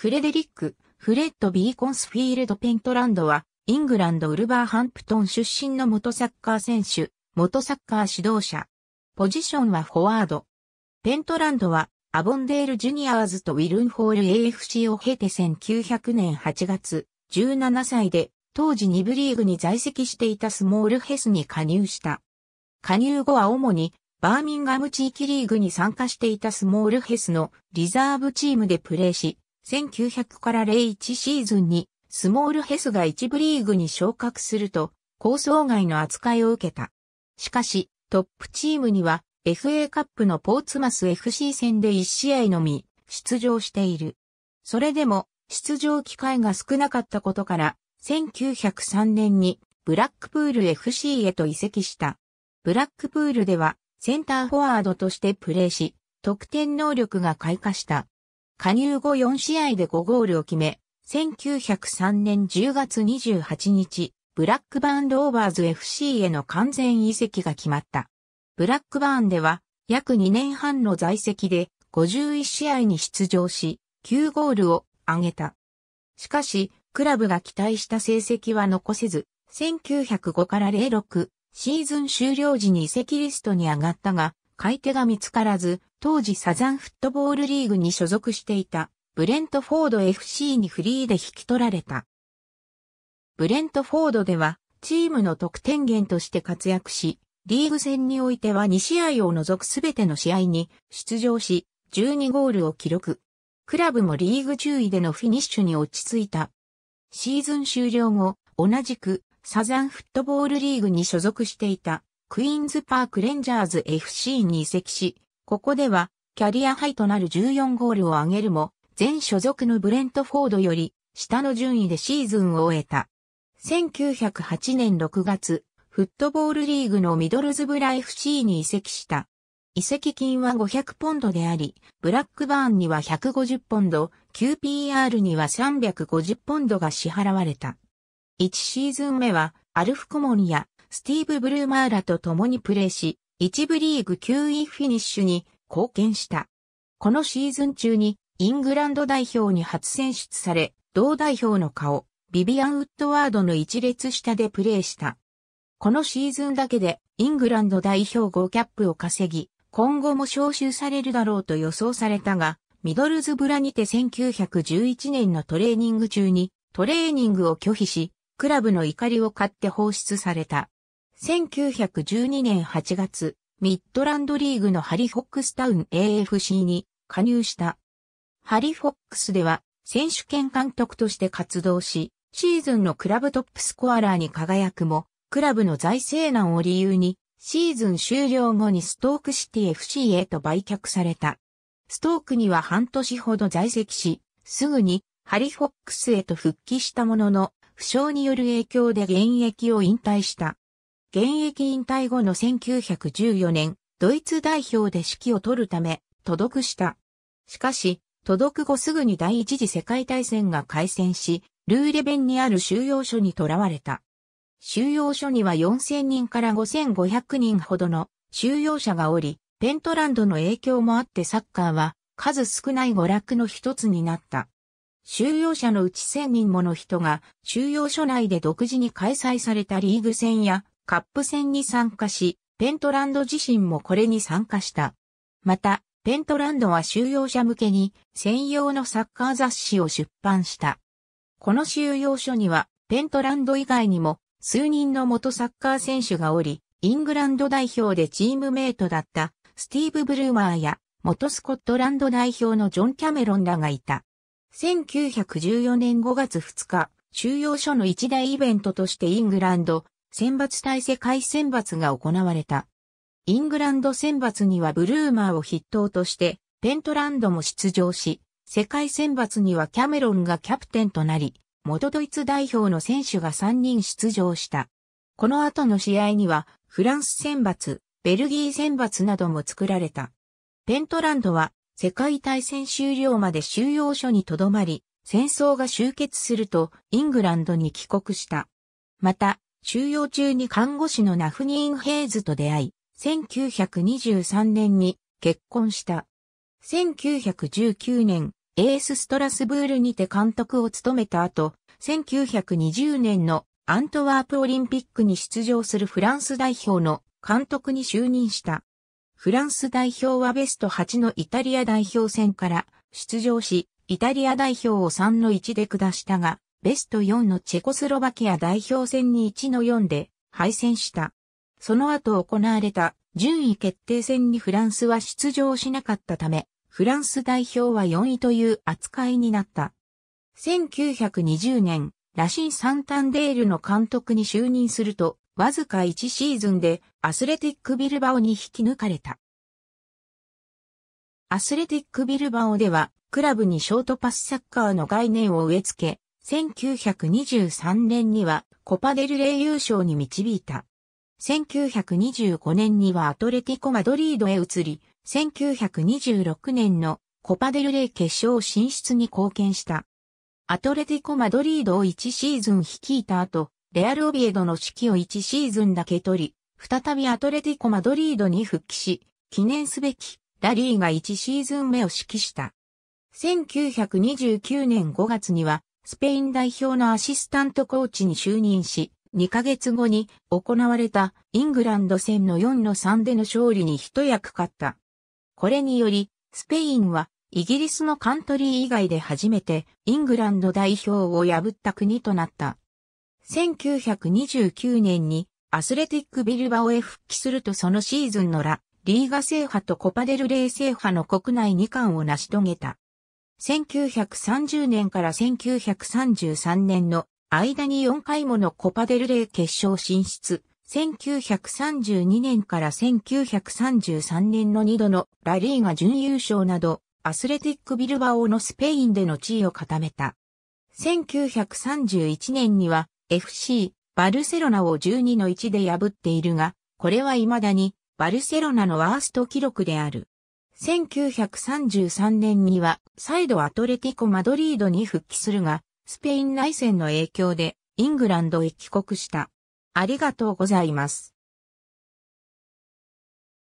フレデリック、フレッド・ビーコンスフィールド・ペントランドは、イングランド・ウルバーハンプトン出身の元サッカー選手、元サッカー指導者。ポジションはフォワード。ペントランドは、アボンデール・ジュニアーズとウィルンホール AFC を経て1900年8月、17歳で、当時2部リーグに在籍していたスモールヘスに加入した。加入後は主に、バーミンガム地域リーグに参加していたスモールヘスのリザーブチームでプレーし、1900から01シーズンにスモールヘスが一部リーグに昇格すると、構想外の扱いを受けた。しかし、トップチームには FA カップのポーツマス FC 戦で1試合のみ出場している。それでも出場機会が少なかったことから、1903年にブラックプール FC へと移籍した。ブラックプールではセンターフォワードとしてプレーし、得点能力が開花した。加入後4試合で5ゴールを決め、1903年10月28日、ブラックバーンローバーズ FC への完全移籍が決まった。ブラックバーンでは約2年半の在籍で51試合に出場し、9ゴールを挙げた。しかし、クラブが期待した成績は残せず、1905から06シーズン終了時に移籍リストに上がったが、買い手が見つからず、当時サザンフットボールリーグに所属していた、ブレントフォード FC にフリーで引き取られた。ブレントフォードでは、チームの得点源として活躍し、リーグ戦においては2試合を除くすべての試合に出場し、12ゴールを記録。クラブもリーグ10位でのフィニッシュに落ち着いた。シーズン終了後、同じくサザンフットボールリーグに所属していたクイーンズパークレンジャーズ FC に移籍し、ここではキャリアハイとなる14ゴールを挙げるも、全所属のブレントフォードより下の順位でシーズンを終えた。1908年6月、フットボールリーグのミドルズブラ FC に移籍した。移籍金は500ポンドであり、ブラックバーンには150ポンド、QPR には350ポンドが支払われた。1シーズン目は、アルフコモンやスティーブ・ブルーマーラと共にプレーし、一部リーグ9位フィニッシュに貢献した。このシーズン中にイングランド代表に初選出され、同代表の顔、ビビアン・ウッドワードの一列下でプレーした。このシーズンだけでイングランド代表5キャップを稼ぎ、今後も招集されるだろうと予想されたが、ミドルズブラにて1911年のトレーニング中にトレーニングを拒否し、クラブの怒りを買って放出された。1912年8月、ミッドランドリーグのハリフォックスタウン AFC に加入した。ハリフォックスでは選手権監督として活動し、シーズンのクラブトップスコアラーに輝くも、クラブの財政難を理由に、シーズン終了後にストークシティ FC へと売却された。ストークには半年ほど在籍し、すぐにハリフォックスへと復帰したものの、負傷による影響で現役を引退した。現役引退後の1914年、ドイツ代表で指揮を取るため、届くした。しかし、届く後すぐに第一次世界大戦が開戦し、ルーレベンにある収容所に囚われた。収容所には4000人から5500人ほどの収容者がおり、ペントランドの影響もあってサッカーは数少ない娯楽の一つになった。収容者のうち1000人もの人が収容所内で独自に開催されたリーグ戦やカップ戦に参加し、ペントランド自身もこれに参加した。また、ペントランドは収容者向けに専用のサッカー雑誌を出版した。この収容所には、ペントランド以外にも数人の元サッカー選手がおり、イングランド代表でチームメイトだったスティーブ・ブルーマーや元スコットランド代表のジョン・キャメロンらがいた。1914年5月2日、収容所の一大イベントとしてイングランド選抜対世界選抜が行われた。イングランド選抜にはブルーマーを筆頭として、ペントランドも出場し、世界選抜にはキャメロンがキャプテンとなり、元ドイツ代表の選手が3人出場した。この後の試合には、フランス選抜、ベルギー選抜なども作られた。ペントランドは、世界大戦終了まで収容所に留まり、戦争が終結すると、イングランドに帰国した。また、収容中に看護師のナフニーン・ヘイズと出会い、1923年に結婚した。1919年、エース・ストラスブールにて監督を務めた後、1920年のアントワープオリンピックに出場するフランス代表の監督に就任した。フランス代表はベスト8のイタリア代表戦から出場し、イタリア代表を3の1で下したが、ベスト4のチェコスロバキア代表戦に1の4で敗戦した。その後行われた順位決定戦にフランスは出場しなかったため、フランス代表は4位という扱いになった。1920年、ラシン・サンタンデールの監督に就任すると、わずか1シーズンでアスレティック・ビルバオに引き抜かれた。アスレティック・ビルバオでは、クラブにショートパスサッカーの概念を植え付け、1923年にはコパデルレイ優勝に導いた。1925年にはアトレティコ・マドリードへ移り、1926年のコパデルレイ決勝進出に貢献した。アトレティコ・マドリードを1シーズン率いた後、レアル・オビエドの指揮を1シーズンだけ取り、再びアトレティコ・マドリードに復帰し、記念すべきラリーが1シーズン目を指揮した。1929年5月にはスペイン代表のアシスタントコーチに就任し、2ヶ月後に行われたイングランド戦の4の3での勝利に一役買った。これにより、スペインはイギリスのカントリー以外で初めてイングランド代表を破った国となった。1929年にアスレティックビルバオへ復帰するとそのシーズンのラ、リーガ制覇とコパデルレー制覇の国内2冠を成し遂げた。1930年から1933年の間に4回ものコパデルレー決勝進出、1932年から1933年の2度のラリーが準優勝など、アスレティックビルバオのスペインでの地位を固めた。1931年には FC バルセロナを12の1で破っているが、これは未だにバルセロナのワースト記録である。1933年には再度アトレティコ・マドリードに復帰するが、スペイン内戦の影響でイングランドへ帰国した。ありがとうございます。